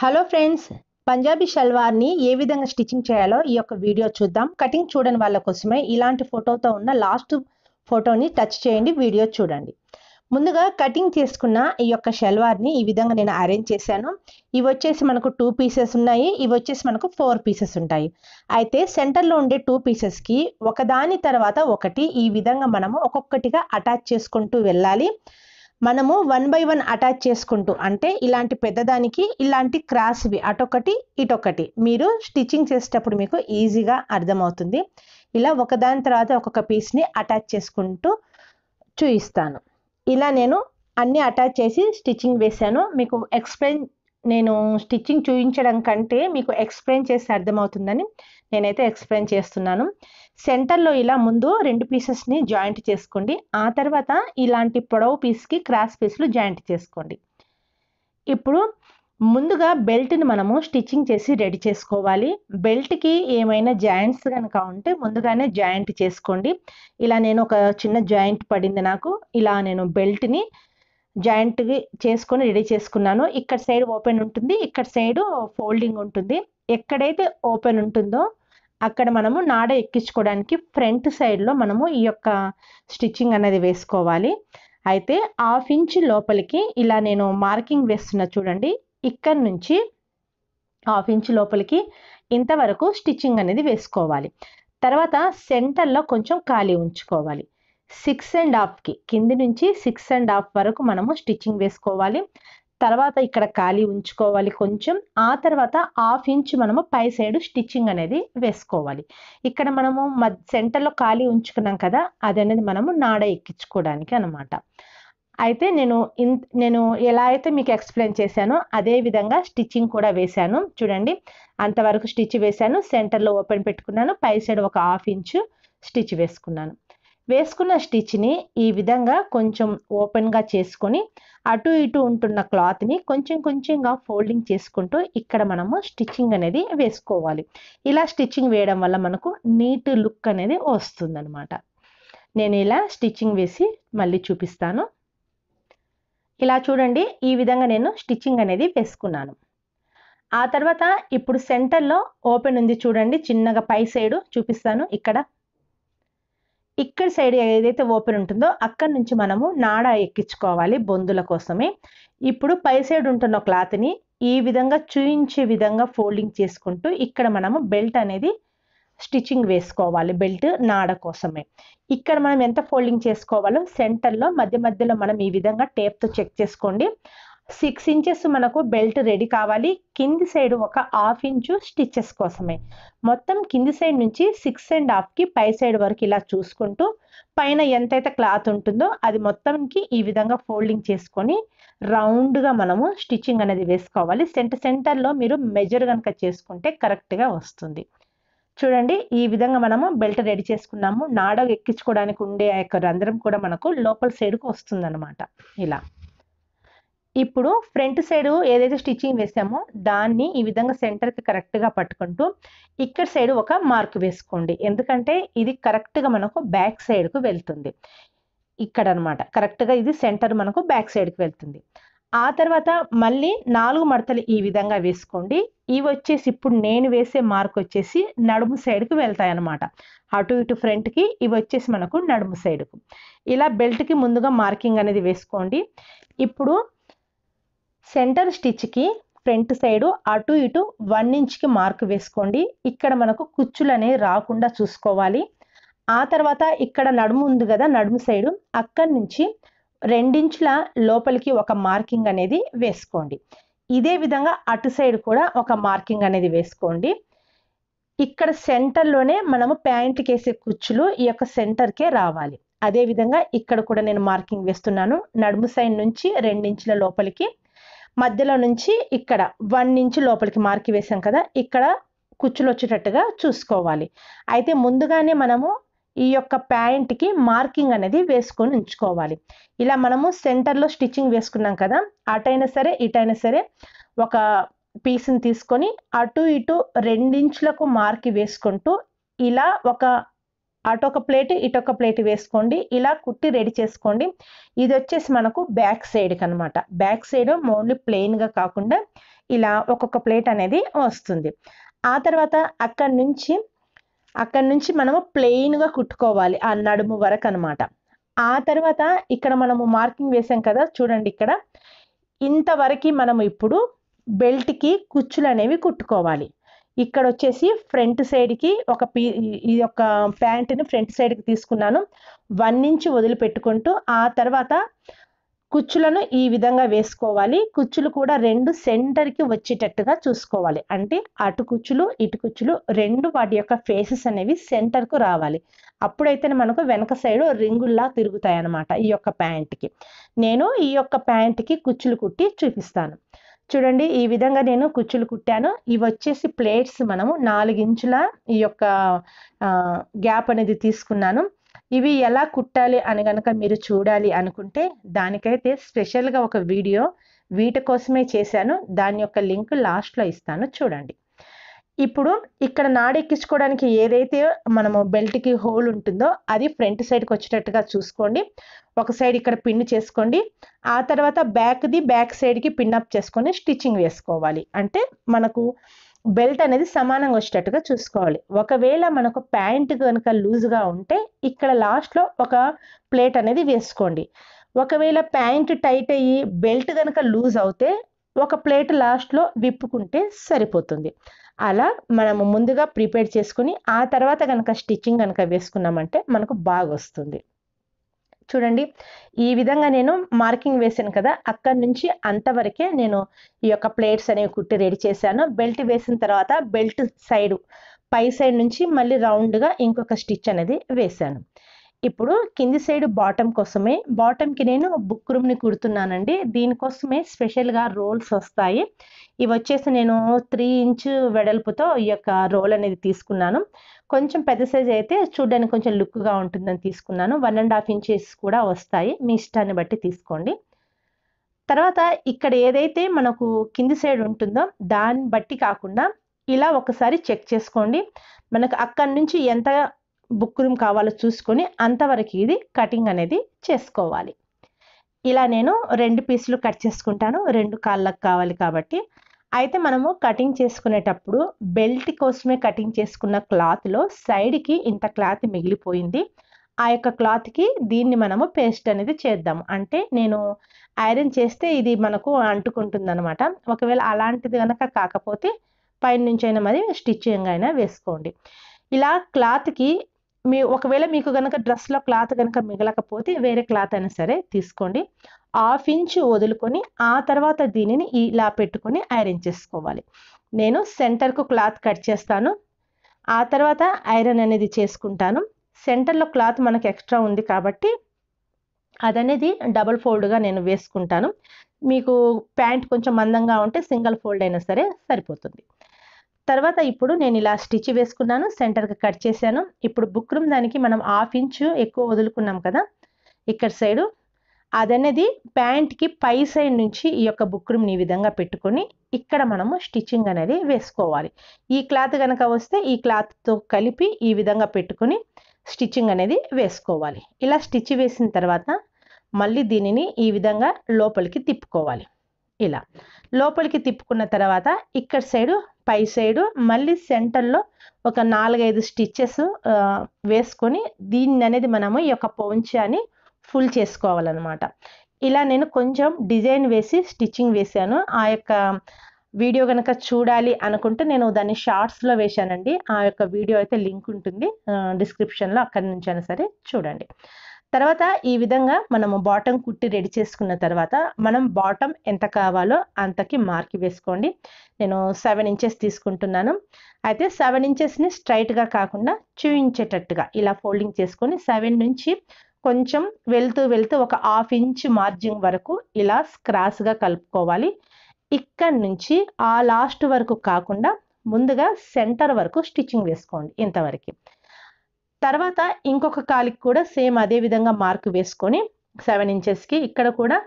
hello friends Punjabi ని ఏ విధంగా stitching చేయాలో ఈ యొక్క వీడియో చూద్దాం కటింగ్ చూడని వాళ్ళ కోసమే ఇలాంటి ఫోటోతో ఉన్న లాస్ట్ ఫోటోని టచ్ చేయండి వీడియో చూడండి ముందుగా కటింగ్ చేసుకున్న ఈ యొక్క షల్వార్ని ఈ విధంగా నేను అరేంజ్ చేశాను ఇవి వచ్చేసి మనకు టూ పీసెస్ ఉన్నాయి ఇవి వచ్చేసి మనకు ఫోర్ పీసెస్ ఉంటాయి అయితే సెంటర్లో ఉండే టూ పీసెస్కి ఒకదాని తర్వాత ఒకటి ఈ విధంగా మనము ఒక్కొక్కటిగా అటాచ్ చేసుకుంటూ వెళ్ళాలి మనము వన్ బై వన్ అటాచ్ చేసుకుంటూ అంటే ఇలాంటి పెద్దదానికి ఇలాంటి క్రాస్వి అటొకటి ఇటొకటి మీరు స్టిచ్చింగ్ చేసేటప్పుడు మీకు ఈజీగా అర్థమవుతుంది ఇలా ఒకదాని తర్వాత ఒక్కొక్క పీస్ని అటాచ్ చేసుకుంటూ చూపిస్తాను ఇలా నేను అన్నీ అటాచ్ చేసి స్టిచ్చింగ్ వేశాను మీకు ఎక్స్ప్లెయిన్ నేను స్టిచ్చింగ్ చూపించడం కంటే మీకు ఎక్స్ప్లెయిన్ చేస్తే అర్థమవుతుందని నేనైతే ఎక్స్ప్లెయిన్ చేస్తున్నాను సెంటర్లో ఇలా ముందు రెండు పీసెస్ని జాయింట్ చేసుకోండి ఆ తర్వాత ఇలాంటి పొడవు పీస్కి క్రాస్ పీస్లు జాయింట్ చేసుకోండి ఇప్పుడు ముందుగా బెల్ట్ని మనము స్టిచ్చింగ్ చేసి రెడీ చేసుకోవాలి బెల్ట్కి ఏమైనా జాయింట్స్ కనుక ఉంటే ముందుగానే జాయింట్ చేసుకోండి ఇలా నేను ఒక చిన్న జాయింట్ పడింది నాకు ఇలా నేను బెల్ట్ని జాయింట్ చేసుకొని రెడీ చేసుకున్నాను ఇక్కడ సైడ్ ఓపెన్ ఉంటుంది ఇక్కడ సైడ్ ఫోల్డింగ్ ఉంటుంది ఎక్కడైతే ఓపెన్ ఉంటుందో అక్కడ మనము నాడ ఎక్కించుకోవడానికి ఫ్రంట్ సైడ్లో మనము ఈ యొక్క స్టిచ్చింగ్ అనేది వేసుకోవాలి అయితే హాఫ్ ఇంచ్ లోపలికి ఇలా నేను మార్కింగ్ వేస్తున్న చూడండి ఇక్కడ నుంచి హాఫ్ ఇంచ్ లోపలికి ఇంతవరకు స్టిచ్చింగ్ అనేది వేసుకోవాలి తర్వాత సెంటర్లో కొంచెం ఖాళీ ఉంచుకోవాలి సిక్స్ అండ్ హాఫ్కి కింది నుంచి సిక్స్ అండ్ హాఫ్ వరకు మనము స్టిచ్చింగ్ వేసుకోవాలి తర్వాత ఇక్కడ ఖాళీ ఉంచుకోవాలి కొంచెం ఆ తర్వాత హాఫ్ ఇంచ్ మనము పై సైడ్ స్టిచ్చింగ్ అనేది వేసుకోవాలి ఇక్కడ మనము మధ్య సెంటర్లో ఖాళీ ఉంచుకున్నాం కదా అది అనేది మనము నాడ ఎక్కించుకోవడానికి అనమాట అయితే నేను ఇన్ నేను ఎలా అయితే మీకు ఎక్స్ప్లెయిన్ చేశానో అదే విధంగా స్టిచ్చింగ్ కూడా వేశాను చూడండి అంతవరకు స్టిచ్ వేశాను సెంటర్లో ఓపెన్ పెట్టుకున్నాను పై సైడ్ ఒక హాఫ్ ఇంచు స్టిచ్ వేసుకున్నాను వేసుకున్న స్టిచ్ని ఈ విధంగా కొంచెం ఓపెన్గా చేసుకొని అటు ఇటు ఉంటున్న క్లాత్ని కొంచెం కొంచెంగా ఫోల్డింగ్ చేసుకుంటూ ఇక్కడ మనము స్టిచ్చింగ్ అనేది వేసుకోవాలి ఇలా స్టిచ్చింగ్ వేయడం వల్ల మనకు నీట్ లుక్ అనేది వస్తుందనమాట నేను ఇలా స్టిచ్చింగ్ వేసి మళ్ళీ చూపిస్తాను ఇలా చూడండి ఈ విధంగా నేను స్టిచ్చింగ్ అనేది వేసుకున్నాను ఆ తర్వాత ఇప్పుడు సెంటర్లో ఓపెన్ ఉంది చూడండి చిన్నగా పై సైడు చూపిస్తాను ఇక్కడ ఇక్కడ సైడ్ ఏదైతే ఓపెన్ ఉంటుందో అక్కడి నుంచి మనము నాడ ఎక్కించుకోవాలి బొందుల కోసమే ఇప్పుడు పై సైడ్ ఉంటున్న క్లాత్ని ఈ విధంగా చూయించే విధంగా ఫోల్డింగ్ చేసుకుంటూ ఇక్కడ మనము బెల్ట్ అనేది స్టిచ్చింగ్ వేసుకోవాలి బెల్ట్ నాడ కోసమే ఇక్కడ మనం ఎంత ఫోల్డింగ్ చేసుకోవాలో సెంటర్లో మధ్య మధ్యలో మనం ఈ విధంగా టేప్తో చెక్ చేసుకోండి సిక్స్ ఇంచెస్ మనకు బెల్ట్ రెడీ కావాలి కింది సైడ్ ఒక హాఫ్ ఇంచు స్టిచ్చెస్ కోసమే మొత్తం కింది సైడ్ నుంచి సిక్స్ అండ్ హాఫ్కి పై సైడ్ వరకు ఇలా చూసుకుంటూ పైన ఎంతైతే క్లాత్ ఉంటుందో అది మొత్తంకి ఈ విధంగా ఫోల్డింగ్ చేసుకొని రౌండ్గా మనము స్టిచ్చింగ్ అనేది వేసుకోవాలి సెంటర్ సెంటర్లో మీరు మెజర్ కనుక చేసుకుంటే కరెక్ట్గా వస్తుంది చూడండి ఈ విధంగా మనము బెల్ట్ రెడీ చేసుకున్నాము నాడ ఎక్కించుకోవడానికి ఉండే ఆ యొక్క రంధ్రం కూడా మనకు లోపల సైడ్కు వస్తుంది ఇలా ఇప్పుడు ఫ్రంట్ సైడ్ ఏదైతే స్టిచ్చింగ్ వేసామో దాన్ని ఈ విధంగా సెంటర్కి కరెక్ట్గా పట్టుకుంటూ ఇక్కడ సైడ్ ఒక మార్క్ వేసుకోండి ఎందుకంటే ఇది కరెక్ట్గా మనకు బ్యాక్ సైడ్కు వెళ్తుంది ఇక్కడ అనమాట కరెక్ట్గా ఇది సెంటర్ మనకు బ్యాక్ సైడ్కి వెళ్తుంది ఆ తర్వాత మళ్ళీ నాలుగు మడతలు ఈ విధంగా వేసుకోండి ఇవి వచ్చేసి ఇప్పుడు నేను వేసే మార్క్ వచ్చేసి నడుము సైడ్కి వెళ్తాయి అనమాట అటు ఇటు ఫ్రంట్కి ఇవి వచ్చేసి మనకు నడుము సైడ్కు ఇలా బెల్ట్కి ముందుగా మార్కింగ్ అనేది వేసుకోండి ఇప్పుడు సెంటర్ స్టిచ్కి ఫ్రంట్ సైడ్ అటు ఇటు వన్ ఇంచ్కి మార్క్ వేసుకోండి ఇక్కడ మనకు కుచ్చులు అనేవి రాకుండా చూసుకోవాలి ఆ తర్వాత ఇక్కడ నడుము ఉంది కదా నడుము సైడు అక్కడి నుంచి రెండించుల లోపలికి ఒక మార్కింగ్ అనేది వేసుకోండి ఇదే విధంగా అటు సైడ్ కూడా ఒక మార్కింగ్ అనేది వేసుకోండి ఇక్కడ సెంటర్లోనే మనము ప్యాంట్కి వేసే కుచ్చులు ఈ యొక్క సెంటర్కే రావాలి అదేవిధంగా ఇక్కడ కూడా నేను మార్కింగ్ వేస్తున్నాను నడుము సైడ్ నుంచి రెండించుల లోపలికి మధ్యలో నుంచి ఇక్కడ వన్ ఇంచు లోపలికి మార్కి వేసాం కదా ఇక్కడ కుచ్చులు వచ్చేటట్టుగా చూసుకోవాలి అయితే ముందుగానే మనము ఈ యొక్క ప్యాంట్కి మార్కింగ్ అనేది వేసుకొని ఉంచుకోవాలి ఇలా మనము సెంటర్లో స్టిచ్చింగ్ వేసుకున్నాం కదా అటైనా సరే ఇటైనా సరే ఒక పీస్ని తీసుకొని అటు ఇటు రెండించులకు మార్కి వేసుకుంటూ ఇలా ఒక అటొక ప్లేట్ ఇటొక ప్లేట్ వేసుకోండి ఇలా కుట్టి రెడీ చేసుకోండి ఇది వచ్చేసి మనకు బ్యాక్ సైడ్కి అనమాట బ్యాక్ సైడ్ ఓన్లీ ప్లెయిన్గా కాకుండా ఇలా ఒక్కొక్క ప్లేట్ అనేది వస్తుంది ఆ తర్వాత అక్కడి నుంచి అక్కడి నుంచి మనము ప్లెయిన్గా కుట్టుకోవాలి ఆ నడుము వరకు అనమాట ఆ తర్వాత ఇక్కడ మనము మార్కింగ్ వేసాం కదా చూడండి ఇక్కడ ఇంతవరకు మనము ఇప్పుడు బెల్ట్కి కుచ్చులు అనేవి కుట్టుకోవాలి ఇక్కడ వచ్చేసి ఫ్రంట్ సైడ్కి ఒక పీ ఈ యొక్క ప్యాంట్ని ఫ్రంట్ సైడ్కి తీసుకున్నాను వన్ ఇంచ్ వదిలిపెట్టుకుంటూ ఆ తర్వాత కుచ్చులను ఈ విధంగా వేసుకోవాలి కుచ్చులు కూడా రెండు సెంటర్కి వచ్చేటట్టుగా చూసుకోవాలి అంటే అటు కుచ్చులు ఇటు కుచ్చులు రెండు వాటి యొక్క ఫేసెస్ అనేవి సెంటర్కు రావాలి అప్పుడైతేనే మనకు వెనక సైడ్ రింగుల్లా తిరుగుతాయి అన్నమాట ఈ యొక్క ప్యాంట్కి నేను ఈ యొక్క ప్యాంట్కి కుచ్చులు కుట్టి చూపిస్తాను చూడండి ఈ విధంగా నేను కుచ్చులు కుట్టాను ఇవి వచ్చేసి ప్లేట్స్ మనము నాలుగించుల ఈ యొక్క గ్యాప్ అనేది తీసుకున్నాను ఇవి ఎలా కుట్టాలి అని కనుక మీరు చూడాలి అనుకుంటే దానికైతే స్పెషల్గా ఒక వీడియో వీటి కోసమే చేశాను దాని యొక్క లింక్ లాస్ట్లో ఇస్తాను చూడండి ఇప్పుడు ఇక్కడ నాడెక్కించుకోవడానికి ఏదైతే మనము బెల్ట్కి హోల్ ఉంటుందో అది ఫ్రంట్ సైడ్కి వచ్చేటట్టుగా చూసుకోండి ఒక సైడ్ ఇక్కడ పిన్ చేసుకోండి ఆ తర్వాత బ్యాక్ది బ్యాక్ సైడ్కి పిన్ అప్ చేసుకొని స్టిచ్చింగ్ వేసుకోవాలి అంటే మనకు బెల్ట్ అనేది సమానంగా వచ్చేటట్టుగా చూసుకోవాలి ఒకవేళ మనకు ప్యాంట్ కనుక లూజ్గా ఉంటే ఇక్కడ లాస్ట్లో ఒక ప్లేట్ అనేది వేసుకోండి ఒకవేళ ప్యాంట్ టైట్ అయ్యి బెల్ట్ కనుక లూజ్ అవుతే ఒక ప్లేట్ లాస్ట్లో విప్పుకుంటే సరిపోతుంది అలా మనము ముందుగా ప్రిపేర్ చేసుకుని ఆ తర్వాత కనుక స్టిచ్చింగ్ కనుక వేసుకున్నామంటే మనకు బాగా వస్తుంది చూడండి ఈ విధంగా నేను మార్కింగ్ వేసాను కదా అక్కడి నుంచి అంతవరకే నేను ఈ యొక్క ప్లేట్స్ అనేవి కుట్టి రెడీ చేశాను బెల్ట్ వేసిన తర్వాత బెల్ట్ సైడ్ పై సైడ్ నుంచి మళ్ళీ రౌండ్గా ఇంకొక స్టిచ్ అనేది వేశాను ఇప్పుడు కింది సైడ్ బాటమ్ కోసమే బాటమ్కి నేను బుక్ రూమ్ని కుడుతున్నానండి దీనికోసమే స్పెషల్గా రోల్స్ వస్తాయి ఇవి వచ్చేసి నేను త్రీ ఇంచ్ వెడల్పుతో ఈ యొక్క రోల్ అనేది తీసుకున్నాను కొంచెం పెద్ద సైజ్ అయితే చూడడానికి కొంచెం లుక్గా ఉంటుందని తీసుకున్నాను వన్ అండ్ హాఫ్ ఇంచెస్ కూడా వస్తాయి మీ ఇష్టాన్ని బట్టి తీసుకోండి తర్వాత ఇక్కడ ఏదైతే మనకు కింది సైడ్ ఉంటుందో దాన్ని బట్టి కాకుండా ఇలా ఒకసారి చెక్ చేసుకోండి మనకు అక్కడి నుంచి ఎంత బుక్ రూమ్ కావాలో చూసుకొని అంతవరకు ఇది కటింగ్ అనేది చేసుకోవాలి ఇలా నేను రెండు పీసులు కట్ చేసుకుంటాను రెండు కాళ్ళకు కావాలి కాబట్టి అయితే మనము కటింగ్ చేసుకునేటప్పుడు బెల్ట్ కోసమే కటింగ్ చేసుకున్న క్లాత్లో సైడ్కి ఇంత క్లాత్ మిగిలిపోయింది ఆ యొక్క క్లాత్కి దీన్ని మనము పేస్ట్ అనేది చేద్దాం అంటే నేను ఐరన్ చేస్తే ఇది మనకు అంటుకుంటుంది అనమాట ఒకవేళ అలాంటిది కనుక కాకపోతే పైన నుంచి అయినా మరి స్టిచ్చింగ్ అయినా వేసుకోండి ఇలా క్లాత్కి మీ ఒకవేళ మీకు కనుక డ్రెస్లో క్లాత్ కనుక మిగలకపోతే వేరే క్లాత్ అయినా సరే తీసుకోండి హాఫ్ ఇంచ్ వదులుకొని ఆ తర్వాత దీనిని ఇలా పెట్టుకొని ఐరన్ చేసుకోవాలి నేను సెంటర్కు క్లాత్ కట్ చేస్తాను ఆ తర్వాత ఐరన్ అనేది చేసుకుంటాను సెంటర్లో క్లాత్ మనకు ఎక్స్ట్రా ఉంది కాబట్టి అదనేది డబల్ ఫోల్డ్గా నేను వేసుకుంటాను మీకు ప్యాంట్ కొంచెం మందంగా ఉంటే సింగిల్ ఫోల్డ్ అయినా సరే సరిపోతుంది తర్వాత ఇప్పుడు నేను ఇలా స్టిచ్ వేసుకున్నాను సెంటర్కి కట్ చేశాను ఇప్పుడు బుక్రూమ్ దానికి మనం హాఫ్ ఇంచు ఎక్కువ వదులుకున్నాం కదా ఇక్కడ సైడు అదనేది ప్యాంట్కి పై సైడ్ నుంచి ఈ యొక్క బుక్రూమ్ని ఈ విధంగా పెట్టుకొని ఇక్కడ మనము స్టిచ్చింగ్ అనేది వేసుకోవాలి ఈ క్లాత్ కనుక వస్తే ఈ క్లాత్తో కలిపి ఈ విధంగా పెట్టుకొని స్టిచ్చింగ్ అనేది వేసుకోవాలి ఇలా స్టిచ్ వేసిన తర్వాత మళ్ళీ దీనిని ఈ విధంగా లోపలికి తిప్పుకోవాలి ఇలా లోపలికి తిప్పుకున్న తర్వాత ఇక్కడ సైడు పై సైడు మళ్ళీ సెంటర్లో ఒక నాలుగైదు స్టిచ్చెస్ వేసుకొని దీన్ని అనేది మనము ఈ యొక్క పౌంచాన్ని ఫుల్ చేసుకోవాలన్నమాట ఇలా నేను కొంచెం డిజైన్ వేసి స్టిచ్చింగ్ వేశాను ఆ యొక్క వీడియో కనుక చూడాలి అనుకుంటే నేను దాన్ని షార్ట్స్లో వేశానండి ఆ యొక్క వీడియో అయితే లింక్ ఉంటుంది డిస్క్రిప్షన్లో అక్కడి నుంచి అయినా సరే చూడండి తర్వాత ఈ విధంగా మనము బాటమ్ కుట్టి రెడీ చేసుకున్న తర్వాత మనం బాటమ్ ఎంత కావాలో అంతకి మార్క్ వేసుకోండి నేను సెవెన్ ఇంచెస్ తీసుకుంటున్నాను అయితే సెవెన్ ఇంచెస్ని స్ట్రైట్గా కాకుండా చూయించేటట్టుగా ఇలా ఫోల్డింగ్ చేసుకొని సెవెన్ నుంచి కొంచెం వెళ్తూ వెళ్తూ ఒక హాఫ్ ఇంచ్ మార్జిన్ వరకు ఇలా స్క్రాస్గా కలుపుకోవాలి ఇక్కడ నుంచి ఆ లాస్ట్ వరకు కాకుండా ముందుగా సెంటర్ వరకు స్టిచ్చింగ్ వేసుకోండి ఇంతవరకు తర్వాత ఇంకొక కాలికి కూడా సేమ్ అదే విధంగా మార్క్ వేసుకొని సెవెన్ ఇంచెస్కి ఇక్కడ కూడా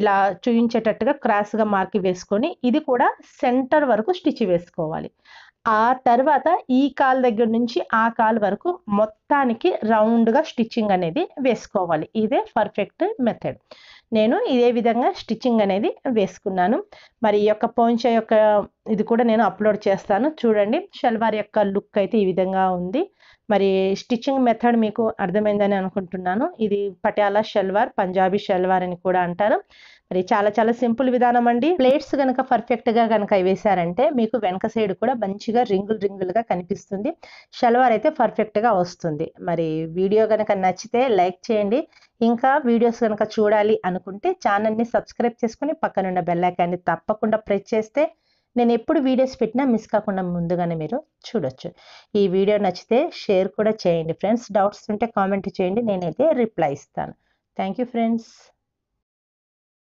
ఇలా చూయించేటట్టుగా క్రాస్గా మార్క్ వేసుకొని ఇది కూడా సెంటర్ వరకు స్టిచ్ వేసుకోవాలి ఆ తర్వాత ఈ కాల్ దగ్గర నుంచి ఆ కాల్ వరకు మొత్తానికి రౌండ్గా స్టిచ్చింగ్ అనేది వేసుకోవాలి ఇదే పర్ఫెక్ట్ మెథడ్ నేను ఇదే విధంగా స్టిచ్చింగ్ అనేది వేసుకున్నాను మరి ఈ యొక్క పోంచ యొక్క ఇది కూడా నేను అప్లోడ్ చేస్తాను చూడండి షల్వార్ యొక్క లుక్ అయితే ఈ విధంగా ఉంది మరి స్టిచ్చింగ్ మెథడ్ మీకు అర్థమైందని అనుకుంటున్నాను ఇది పటియాల షల్వార్ పంజాబీ షల్వార్ అని కూడా అంటారు మరి చాలా చాలా సింపుల్ విధానం అండి ప్లేట్స్ కనుక పర్ఫెక్ట్గా కనుక వేశారంటే మీకు వెనక సైడ్ కూడా మంచిగా రింగులు రింగులుగా కనిపిస్తుంది షల్వార్ అయితే పర్ఫెక్ట్గా వస్తుంది మరి వీడియో కనుక నచ్చితే లైక్ చేయండి ఇంకా వీడియోస్ కనుక చూడాలి అనుకుంటే ఛానల్ని సబ్స్క్రైబ్ చేసుకుని పక్కనున్న బెల్లైకాన్ని తప్పకుండా ప్రెస్ చేస్తే నేను ఎప్పుడు వీడియోస్ పెట్టినా మిస్ కాకుండా ముందుగానే మీరు చూడొచ్చు ఈ వీడియో నచ్చితే షేర్ కూడా చేయండి ఫ్రెండ్స్ డౌట్స్ ఉంటే కామెంట్ చేయండి నేనైతే రిప్లై ఇస్తాను థ్యాంక్ యూ ఫ్రెండ్స్